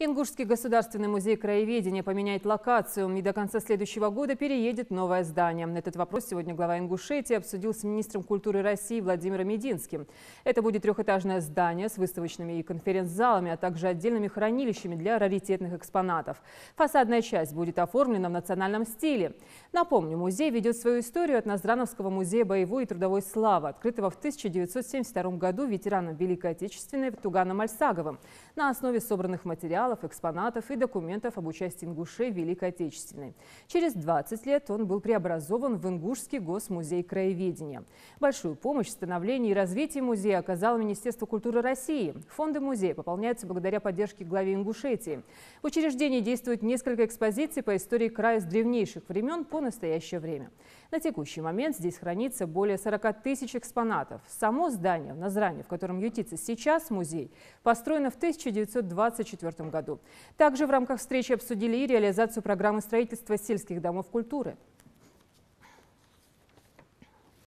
Ингушский государственный музей краеведения поменяет локацию и до конца следующего года переедет новое здание. Этот вопрос сегодня глава Ингушетии обсудил с министром культуры России Владимиром Мединским. Это будет трехэтажное здание с выставочными и конференц-залами, а также отдельными хранилищами для раритетных экспонатов. Фасадная часть будет оформлена в национальном стиле. Напомню, музей ведет свою историю от Наздрановского музея боевой и трудовой славы, открытого в 1972 году ветераном Великой Отечественной Туганом Альсаговым. На основе собранных материалов материалов, экспонатов и документов об участии ингушей в Великой Отечественной. Через 20 лет он был преобразован в Ингушский госмузей краеведения. Большую помощь в становлении и развитии музея оказало Министерство культуры России. Фонды музея пополняются благодаря поддержке главе Ингушетии. В учреждении действует несколько экспозиций по истории края с древнейших времен по настоящее время. На текущий момент здесь хранится более 40 тысяч экспонатов. Само здание в Назране, в котором ютится сейчас музей, построено в 1924 году году. Также в рамках встречи обсудили и реализацию программы строительства сельских домов культуры.